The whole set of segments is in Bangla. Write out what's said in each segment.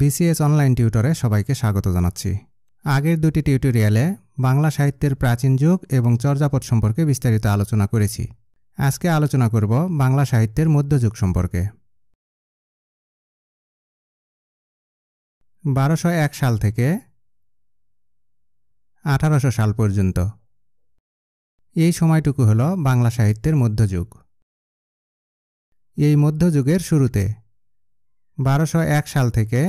বিসিএস অনলাইন টিউটরে সবাইকে স্বাগত জানাচ্ছি আগের দুটি টিউটোরিয়ালে বাংলা সাহিত্যের প্রাচীন যুগ এবং চর্যাপদ সম্পর্কে বিস্তারিত আলোচনা করেছি আজকে আলোচনা করব বাংলা সাহিত্যের মধ্যযুগ সম্পর্কে বারোশো এক সাল থেকে আঠারোশো সাল পর্যন্ত এই সময়টুকু হল বাংলা সাহিত্যের মধ্যযুগ এই মধ্যযুগের শুরুতে বারোশো এক সাল থেকে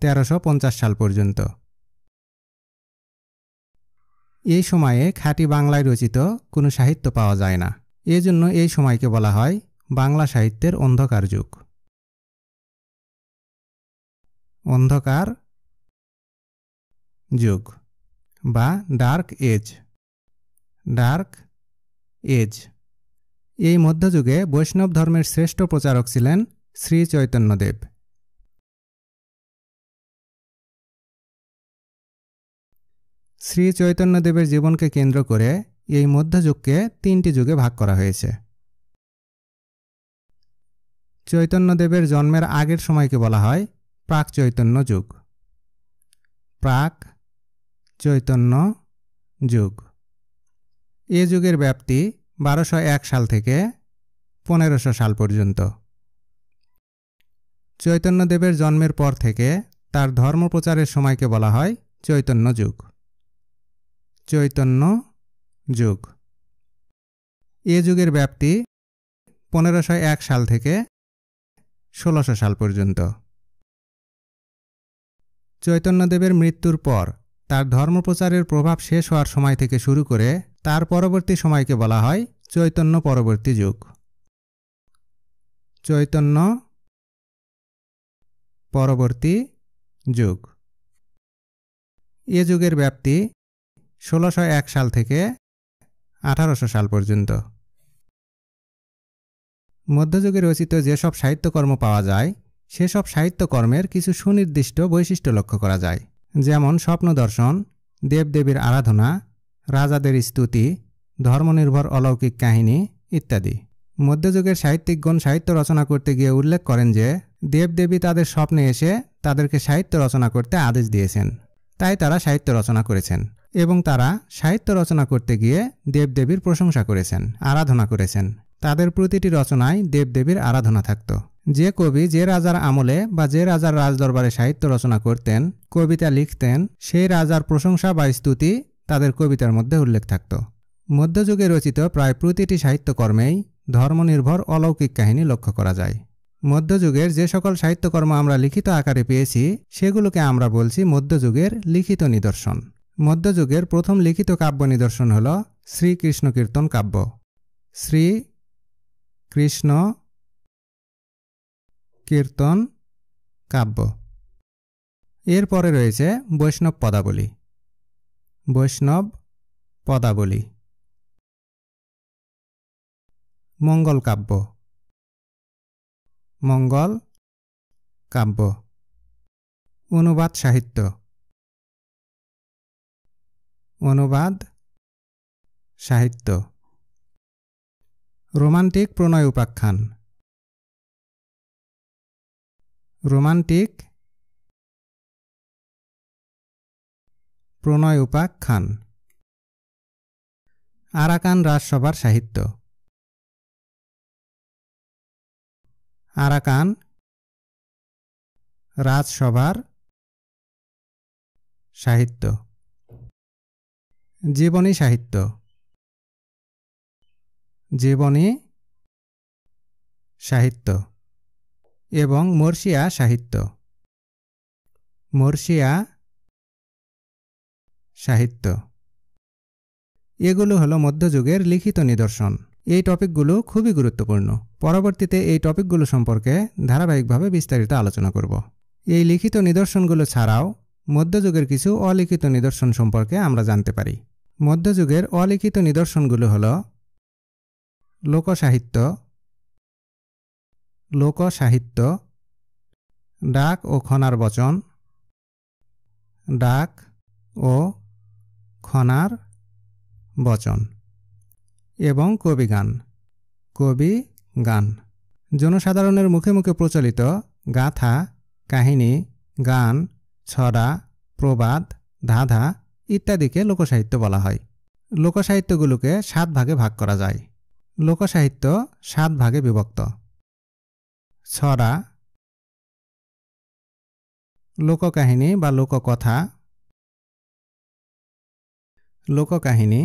তেরোশো পঞ্চাশ সাল পর্যন্ত এই সময়ে খাঁটি বাংলায় রচিত কোনো সাহিত্য পাওয়া যায় না এজন্য এই সময়কে বলা হয় বাংলা সাহিত্যের অন্ধকার যুগ অন্ধকার যুগ বা ডার্ক এজ ডার্ক এজ এই মধ্যযুগে বৈষ্ণব ধর্মের শ্রেষ্ঠ প্রচারক ছিলেন শ্রী চৈতন্যদেব শ্রী চৈতন্যদেবের জীবনকে কেন্দ্র করে এই মধ্যযুগকে তিনটি যুগে ভাগ করা হয়েছে চৈতন্যদেবের জন্মের আগের সময়কে বলা হয় প্রাক চৈতন্য যুগ প্রাক চৈতন্য যুগ এ যুগের ব্যাপ্তি বারোশো এক সাল থেকে পনেরোশো সাল পর্যন্ত চৈতন্যদেবের জন্মের পর থেকে তার ধর্ম প্রচারের সময়কে বলা হয় চৈতন্য যুগ চৈতন্য যুগ এ যুগের ব্যাপ্তি পনেরোশো এক সাল থেকে ষোলোশো সাল পর্যন্ত চৈতন্যদেবের মৃত্যুর পর তার ধর্মপ্রচারের প্রভাব শেষ হওয়ার সময় থেকে শুরু করে তার পরবর্তী সময়কে বলা হয় চৈতন্য পরবর্তী যুগ চৈতন্য পরবর্তী যুগ এ যুগের ব্যাপ্তি ষোলোশো এক সাল থেকে আঠারোশো সাল পর্যন্ত মধ্যযুগে রচিত যেসব সাহিত্যকর্ম পাওয়া যায় সেসব সাহিত্যকর্মের কিছু সুনির্দিষ্ট বৈশিষ্ট্য লক্ষ্য করা যায় যেমন স্বপ্ন দর্শন দেবদেবীর আরাধনা রাজাদের স্তুতি ধর্মনির্ভর অলৌকিক কাহিনী ইত্যাদি মধ্যযুগের সাহিত্যিকগণ সাহিত্য রচনা করতে গিয়ে উল্লেখ করেন যে দেবদেবী তাদের স্বপ্নে এসে তাদেরকে সাহিত্য রচনা করতে আদেশ দিয়েছেন তাই তারা সাহিত্য রচনা করেছেন এবং তারা সাহিত্য রচনা করতে গিয়ে দেবদেবীর প্রশংসা করেছেন আরাধনা করেছেন তাদের প্রতিটি রচনায় দেবদেবীর আরাধনা থাকত যে কবি যে রাজার আমলে বা যে রাজার রাজদরবারে সাহিত্য রচনা করতেন কবিতা লিখতেন সেই রাজার প্রশংসা বা স্তুতি তাদের কবিতার মধ্যে উল্লেখ থাকত মধ্যযুগে রচিত প্রায় প্রতিটি সাহিত্যকর্মেই ধর্মনির্ভর অলৌকিক কাহিনী লক্ষ্য করা যায় মধ্যযুগের যে সকল সাহিত্যকর্ম আমরা লিখিত আকারে পেয়েছি সেগুলোকে আমরা বলছি মধ্যযুগের লিখিত নিদর্শন মধ্যযুগের প্রথম লিখিত কাব্য নিদর্শন হল শ্রীকৃষ্ণ কীর্তন কাব্য শ্রী কৃষ্ণ কীর্তন কাব্য এরপরে রয়েছে বৈষ্ণব পদাবলী বৈষ্ণব পদাবলী মঙ্গল কাব্য মঙ্গল কাব্য অনুবাদ সাহিত্য অনুবাদ সাহিত্য রোমান্টিক প্রণয় উপাখ্যান রোমান্টিক প্রণয় উপাখ্যান আরাকান রাজসভার সাহিত্য আরাকান রাজসভার সাহিত্য জীবনী সাহিত্য জীবনী সাহিত্য এবং মর্শিয়া সাহিত্য মর্শিয়া সাহিত্য এগুলো হলো মধ্যযুগের লিখিত নিদর্শন এই টপিকগুলো খুবই গুরুত্বপূর্ণ পরবর্তীতে এই টপিকগুলো সম্পর্কে ধারাবাহিকভাবে বিস্তারিত আলোচনা করব এই লিখিত নিদর্শনগুলো ছাড়াও মধ্যযুগের কিছু অলিখিত নিদর্শন সম্পর্কে আমরা জানতে পারি মধ্যযুগের অলিখিত নিদর্শনগুলো হল লোকসাহিত্য লোকসাহিত্য ডাক ও খনার বচন ডাক ও খনার বচন এবং কবি গান কবি গান জনসাধারণের মুখে মুখে প্রচলিত গাথা কাহিনী গান ছড়া প্রবাদ ধাঁধা ইত্যাদিকে লোকসাহিত্য বলা হয় লোকসাহিত্যগুলোকে সাত ভাগে ভাগ করা যায় লোকসাহিত্য সাত ভাগে বিভক্ত ছড়া লোককাহিনী বা লোককথা লোককাহিনী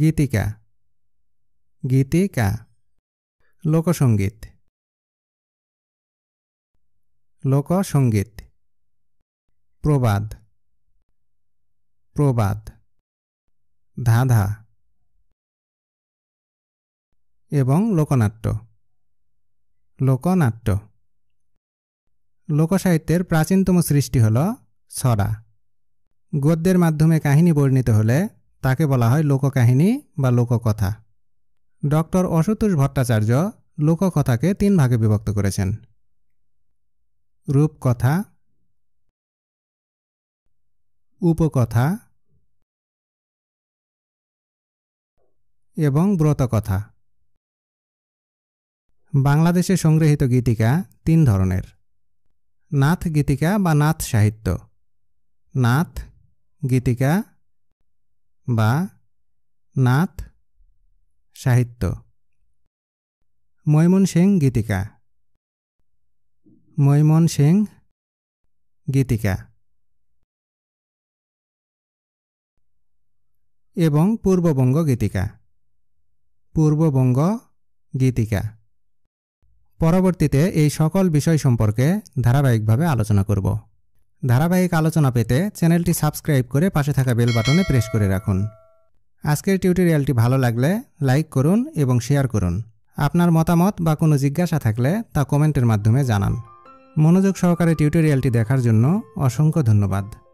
গীতিকা গীতিকা লোকসঙ্গীত লোকসঙ্গীত প্রবাদ প্রবাদ ধাঁধা এবং লোকনাট্য লোকনাট্য লোকসাহিত্যের প্রাচীনতম সৃষ্টি হল ছড়া গদ্যের মাধ্যমে কাহিনী বর্ণিত হলে তাকে বলা হয় লোককাহিনী বা লোককথা ডক্টর অসতোষ ভট্টাচার্য লোককথাকে তিন ভাগে বিভক্ত করেছেন রূপকথা উপকথা এবং ব্রতকথা বাংলাদেশে সংগৃহীত গীতিকা তিন ধরনের নাথ গীতিকা বা নাথ সাহিত্য নাথ গীতিকা বা নাথ সাহিত্য ময়মন সিং গীতিকা ময়মন সিং গীতিকা এবং পূর্ববঙ্গ গীতিকা পূর্ববঙ্গ গীতিকা পরবর্তীতে এই সকল বিষয় সম্পর্কে ধারাবাহিকভাবে আলোচনা করব ধারাবাহিক আলোচনা পেতে চ্যানেলটি সাবস্ক্রাইব করে পাশে থাকা বেল বাটনে প্রেস করে রাখুন আজকের টিউটোরিয়ালটি ভালো লাগলে লাইক করুন এবং শেয়ার করুন আপনার মতামত বা কোনো জিজ্ঞাসা থাকলে তা কমেন্টের মাধ্যমে জানান মনোযোগ সহকারে টিউটোরিয়ালটি দেখার জন্য অসংখ্য ধন্যবাদ